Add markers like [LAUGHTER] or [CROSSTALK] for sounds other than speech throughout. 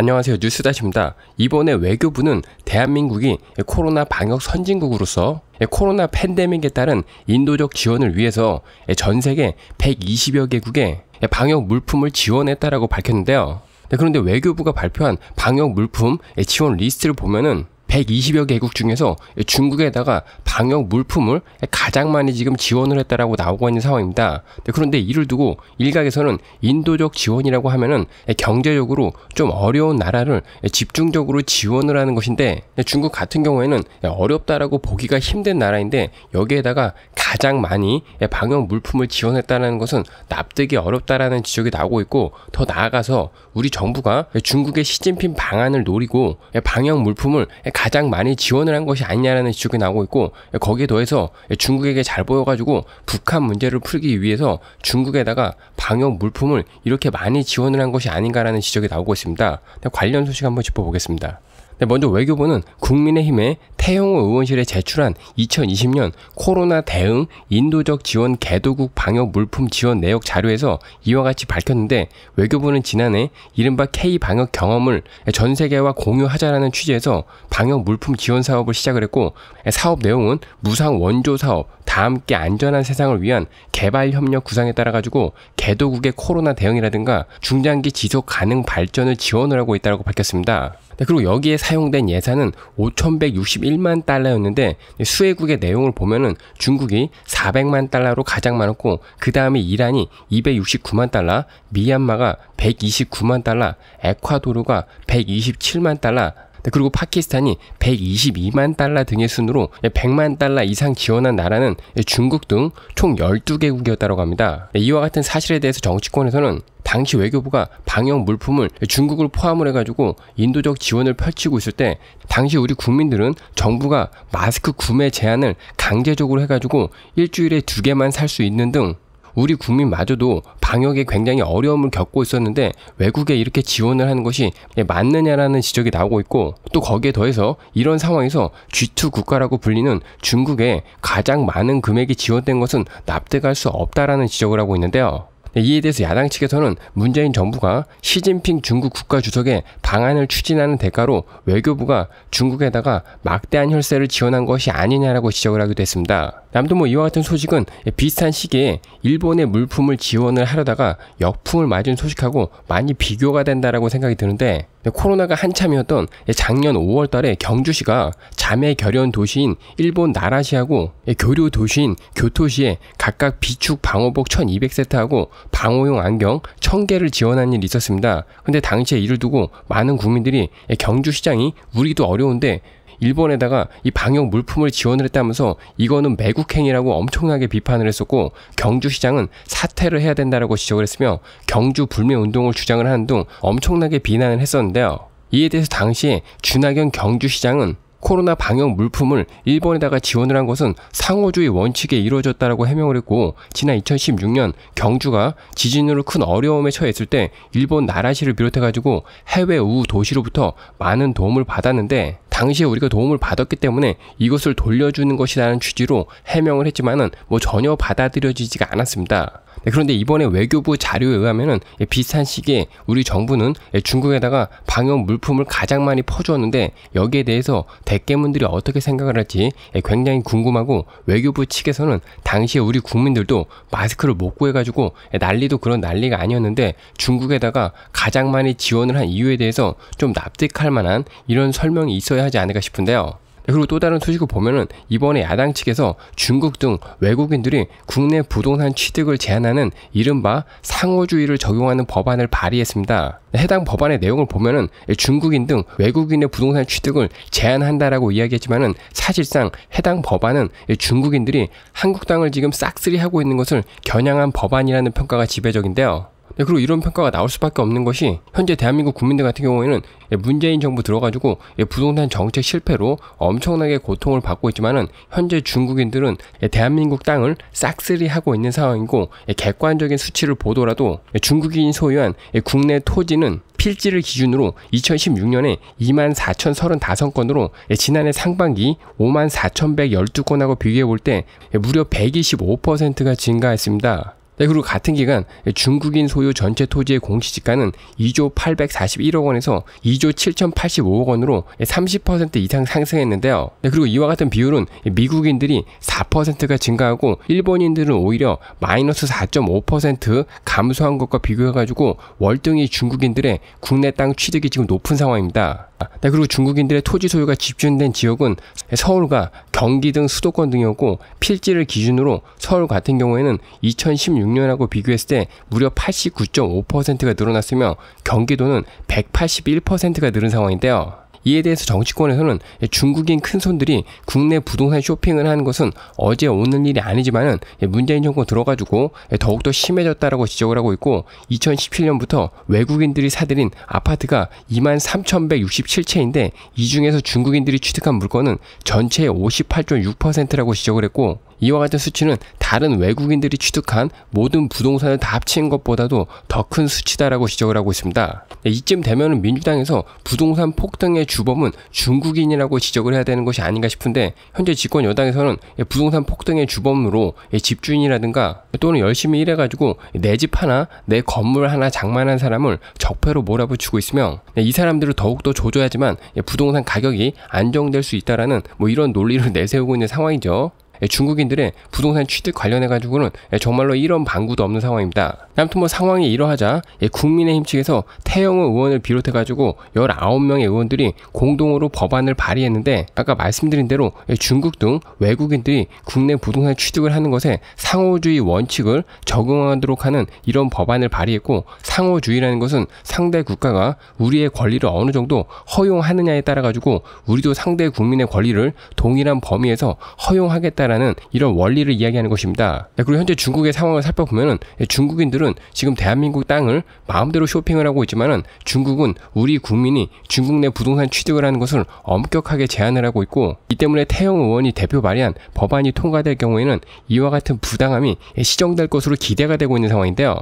안녕하세요. 뉴스다시입니다. 이번에 외교부는 대한민국이 코로나 방역 선진국으로서 코로나 팬데믹에 따른 인도적 지원을 위해서 전 세계 120여 개국에 방역 물품을 지원했다라고 밝혔는데요. 네, 그런데 외교부가 발표한 방역 물품 지원 리스트를 보면은 120여 개국 중에서 중국에다가 방역 물품을 가장 많이 지금 지원을 했다라고 나오고 있는 상황입니다. 네, 그런데 이를 두고 일각에서는 인도적 지원이라고 하면은 경제적으로 좀 어려운 나라를 집중적으로 지원을 하는 것인데 네, 중국 같은 경우에는 어렵다라고 보기가 힘든 나라인데 여기에다가 가장 많이 방역 물품을 지원했다는 것은 납득이 어렵다라는 지적이 나오고 있고 더 나아가서 우리 정부가 중국의 시진핑 방안을 노리고 방역 물품을 가장 많이 지원을 한 것이 아니냐라는 지적이 나오고 있고 거기에 더해서 중국에게 잘 보여가지고 북한 문제를 풀기 위해서 중국에다가 방역 물품을 이렇게 많이 지원을 한 것이 아닌가라는 지적이 나오고 있습니다. 관련 소식 한번 짚어보겠습니다. 네, 먼저 외교부는 국민의힘에 태용호 의원실에 제출한 2020년 코로나 대응 인도적 지원 개도국 방역 물품 지원 내역 자료에서 이와 같이 밝혔는데 외교부는 지난해 이른바 K 방역 경험을 전 세계와 공유하자라는 취지에서 방역 물품 지원 사업을 시작을 했고 사업 내용은 무상 원조 사업 다 함께 안전한 세상을 위한 개발 협력 구상에 따라 가지고 개도국의 코로나 대응이라든가 중장기 지속 가능 발전을 지원을 하고 있다고 밝혔습니다. 네, 그리고 여기에 사용된 예산은 5,161만 달러였는데 수혜국의 내용을 보면은 중국이 400만 달러로 가장 많았고 그 다음에 이란이 269만 달러, 미얀마가 129만 달러, 에콰도르가 127만 달러, 네, 그리고 파키스탄이 122만 달러 등의 순으로 100만 예, 달러 이상 지원한 나라는 예, 중국 등 총 12개국이었다고 합니다. 네, 이와 같은 사실에 대해서 정치권에서는 당시 외교부가 방역 물품을 중국을 포함을 해가지고 인도적 지원을 펼치고 있을 때 당시 우리 국민들은 정부가 마스크 구매 제한을 강제적으로 해가지고 일주일에 두 개만 살 수 있는 등 우리 국민마저도 방역에 굉장히 어려움을 겪고 있었는데 외국에 이렇게 지원을 하는 것이 맞느냐라는 지적이 나오고 있고 또 거기에 더해서 이런 상황에서 G2 국가라고 불리는 중국에 가장 많은 금액이 지원된 것은 납득할 수 없다라는 지적을 하고 있는데요. 네, 이에 대해서 야당 측에서는 문재인 정부가 시진핑 중국 국가주석의 방안을 추진하는 대가로 외교부가 중국에다가 막대한 혈세를 지원한 것이 아니냐라고 지적을 하기도 했습니다. 남도모 뭐 이와 같은 소식은 비슷한 시기에 일본의 물품을 지원을 하려다가 역풍을 맞은 소식하고 많이 비교가 된다라고 생각이 드는데 네, 코로나가 한참이었던 작년 5월 달에 경주시가 자매 결연 도시인 일본 나라시하고 예, 교류 도시인 교토시에 각각 비축 방호복 1200세트하고 방호용 안경 1000개를 지원한 일이 있었습니다. 근데 당시에 이를 두고 많은 국민들이 예, 경주 시장이 우리도 어려운데 일본에다가 이 방역 물품을 지원을 했다면서 이거는 매국행이라고 엄청나게 비판을 했었고 경주시장은 사퇴를 해야 된다라고 지적을 했으며 경주 불매운동을 주장을 하는 등 엄청나게 비난을 했었는데요. 이에 대해서 당시에 준하경 경주시장은 코로나 방역 물품을 일본에다가 지원을 한 것은 상호주의 원칙에 이루어졌다라고 해명을 했고 지난 2016년 경주가 지진으로 큰 어려움에 처했을 때 일본 나라시를 비롯해 가지고 해외 우 도시로부터 많은 도움을 받았는데 당시에 우리가 도움을 받았기 때문에 이것을 돌려주는 것이라는 취지로 해명을 했지만은 뭐 전혀 받아들여지지가 않았습니다. 네, 그런데 이번에 외교부 자료에 의하면은 예, 비슷한 시기에 우리 정부는 예, 중국에다가 방역 물품을 가장 많이 퍼주었는데 여기에 대해서 대깨문들이 어떻게 생각을 할지 예, 굉장히 궁금하고 외교부 측에서는 당시에 우리 국민들도 마스크를 못 구해가지고 난리도 그런 난리가 아니었는데 중국에다가 가장 많이 지원을 한 이유에 대해서 좀 납득할 만한 이런 설명이 있어야 하지 않을까 싶은데요. 네, 그리고 또 다른 소식을 보면은 이번에 야당 측에서 중국 등 외국인들이 국내 부동산 취득을 제한하는 이른바 상호주의를 적용하는 법안을 발의했습니다. 네, 해당 법안의 내용을 보면은 예, 중국인 등 외국인의 부동산 취득을 제한한다라고 이야기했지만은 사실상 해당 법안은 예, 중국인들이 한국 땅을 지금 싹쓸이하고 있는 것을 겨냥한 법안이라는 평가가 지배적인데요. 네, 그리고 이런 평가가 나올 수밖에 없는 것이 현재 대한민국 국민들 같은 경우에는 예, 문재인 정부 들어가지고 예, 부동산 정책 실패로 엄청나게 고통을 받고 있지만은 현재 중국인들은 예, 대한민국 땅을 싹쓸이 하고 있는 상황이고 객관적인 수치를 보더라도 중국인이 소유한 국내 토지는 필지를 기준으로 2016년에 24,035건으로 지난해 상반기 54,112건하고 비교해 볼 때 무려 125%가 증가했습니다. 네, 그리고 같은 기간 중국인 소유 전체 토지의 공시지가는 2조 841억 원에서 2조 7,085억 원으로 30% 이상 상승했는데요. 네, 그리고 이와 같은 비율은 미국인들이 4%가 증가하고 일본인들은 오히려 마이너스 4.5% 감소한 것과 비교해가지고 월등히 중국인들의 국내 땅 취득이 지금 높은 상황입니다. 네, 그리고 중국인들의 토지 소유가 집중된 지역은 서울과 경기 등 수도권 등이었고 필지를 기준으로 서울 같은 경우에는 2016 2016년하고 비교했을 때 무려 89.5%가 늘어났으며 경기도는 181%가 늘은 상황인데요. 이에 대해서 정치권에서는 중국인 큰손들이 국내 부동산 쇼핑을 하는 것은 어제 오는 일이 아니지만은 문재인 정권 들어가지고 더욱더 심해졌다라고 지적을 하고 있고 2017년부터 외국인들이 사들인 아파트가 2 3,167채인데 이 중에서 중국인들이 취득한 물건은 전체의 58.6%라고 지적을 했고 이와 같은 수치는 다른 외국인들이 취득한 모든 부동산을 다 합친 것보다도 더 큰 수치다라고 지적을 하고 있습니다. 네, 이쯤 되면 민주당에서 부동산 폭등의 주범은 중국인이라고 지적을 해야 되는 것이 아닌가 싶은데 현재 집권 여당에서는 예, 부동산 폭등의 주범으로 예, 집주인이라든가 또는 열심히 일해가지고 내 집 하나, 내 건물 하나 장만한 사람을 적폐로 몰아붙이고 있으며 네, 이 사람들을 더욱더 조져야지만 예, 부동산 가격이 안정될 수 있다라는 뭐 이런 논리를 [LAUGHS] 내세우고 있는 상황이죠. 예, 중국인들의 부동산 취득 관련해 가지고는 예, 정말로 이런 방구도 없는 상황입니다. 아무튼 뭐 상황이 이러하자 예, 국민의힘 측에서 태영호 의원을 비롯해 가지고 19명의 의원들이 공동으로 법안을 발의했는데 아까 말씀드린 대로 중국 등 외국인들이 국내 부동산 취득을 하는 것에 상호주의 원칙을 적용하도록 하는 이런 법안을 발의했고 상호주의라는 것은 상대 국가가 우리의 권리를 어느 정도 허용하느냐에 따라 가지고 우리도 상대 국민의 권리를 동일한 범위에서 허용하겠다 있다라는 이런 원리를 이야기하는 것입니다. 네, 그리고 현재 중국의 상황을 살펴보면 예, 중국인들은 지금 대한민국 땅을 마음대로 쇼핑을 하고 있지만 중국은 우리 국민이 중국 내 부동산 취득을 하는 것을 엄격하게 제한을 하고 있고 이 때문에 태영 의원이 대표 발의한 법안이 통과될 경우에는 이와 같은 부당함이 예, 시정될 것으로 기대가 되고 있는 상황인데요.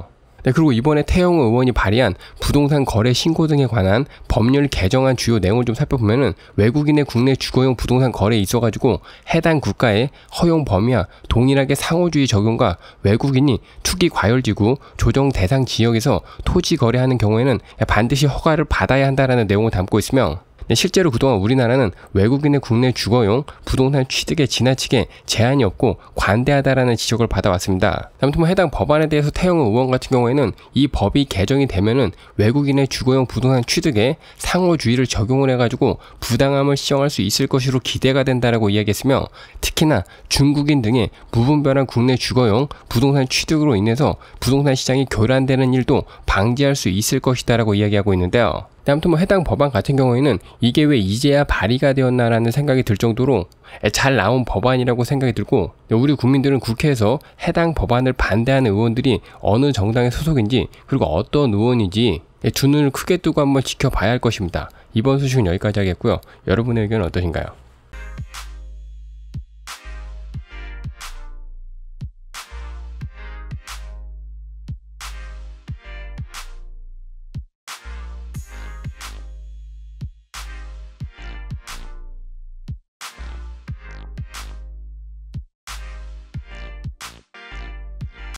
네, 그리고 이번에 태영 의원이 발의한 부동산 거래 신고 등에 관한 법률 개정안 주요 내용을 좀 살펴보면은 외국인의 국내 주거용 부동산 거래에 있어가지고 해당 국가의 허용 범위와 동일하게 상호주의 적용과 외국인이 투기 과열지구 조정 대상 지역에서 토지 거래하는 경우에는 반드시 허가를 받아야 한다라는 내용을 담고 있으며 네, 실제로 그동안 우리나라는 외국인의 국내 주거용 부동산 취득에 지나치게 제한이 없고 관대하다라는 지적을 받아왔습니다. 아무튼 뭐 해당 법안에 대해서 태영은 의원 같은 경우에는 이 법이 개정이 되면은 외국인의 주거용 부동산 취득에 상호주의를 적용을 해가지고 부당함을 시정할 수 있을 것으로 기대가 된다라고 이야기했으며 특히나 중국인 등의 무분별한 국내 주거용 부동산 취득으로 인해서 부동산 시장이 교란되는 일도 방지할 수 있을 것이다라고 이야기하고 있는데요. 아무튼 뭐 해당 법안 같은 경우에는 이게 왜 이제야 발의가 되었나라는 생각이 들 정도로 잘 나온 법안이라고 생각이 들고 우리 국민들은 국회에서 해당 법안을 반대하는 의원들이 어느 정당의 소속인지 그리고 어떤 의원인지 두 눈을 크게 뜨고 한번 지켜봐야 할 것입니다. 이번 소식은 여기까지 하겠고요. 여러분의 의견은 어떠신가요?